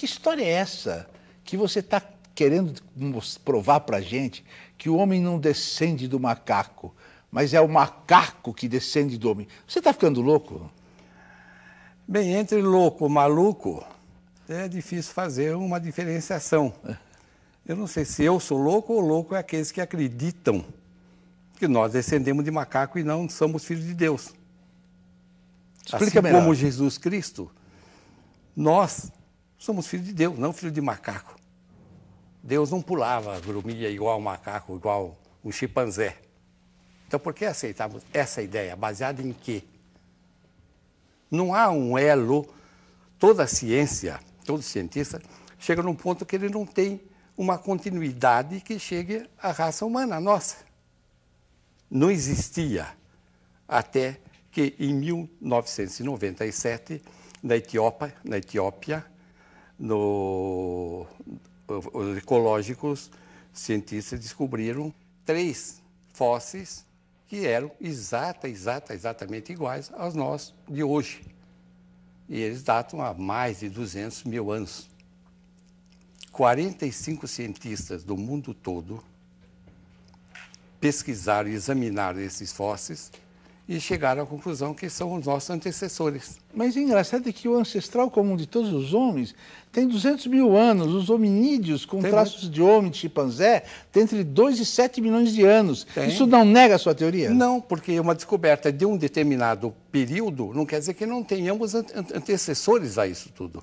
que história é essa que você está querendo provar para a gente que o homem não descende do macaco, mas é o macaco que descende do homem? Você está ficando louco? Bem, entre louco e maluco, é difícil fazer uma diferenciação. Eu não sei se eu sou louco ou louco é aqueles que acreditam que nós descendemos de macaco e não somos filhos de Deus. Explica assim melhor. como Jesus Cristo, nós Somos filhos de Deus, não filhos de macaco. Deus não pulava a grumilha igual um macaco, igual um chimpanzé. Então, por que aceitamos essa ideia? Baseada em quê? Não há um elo. Toda a ciência, todo cientista, chega num ponto que ele não tem uma continuidade que chegue à raça humana, a nossa. Não existia até que, em 1997, na Etiópia, na Etiópia no, os ecológicos cientistas descobriram três fósseis que eram exata, exata, exatamente iguais aos nossos de hoje. E eles datam há mais de 200 mil anos. 45 cientistas do mundo todo pesquisaram e examinaram esses fósseis e chegaram à conclusão que são os nossos antecessores. Mas é engraçado que o ancestral comum de todos os homens tem 200 mil anos. Os hominídeos com tem né? traços de homem, de chimpanzé, tem entre 2 e 7 milhões de anos. Tem. Isso não nega a sua teoria? Não, porque uma descoberta de um determinado período não quer dizer que não tenhamos antecessores a isso tudo.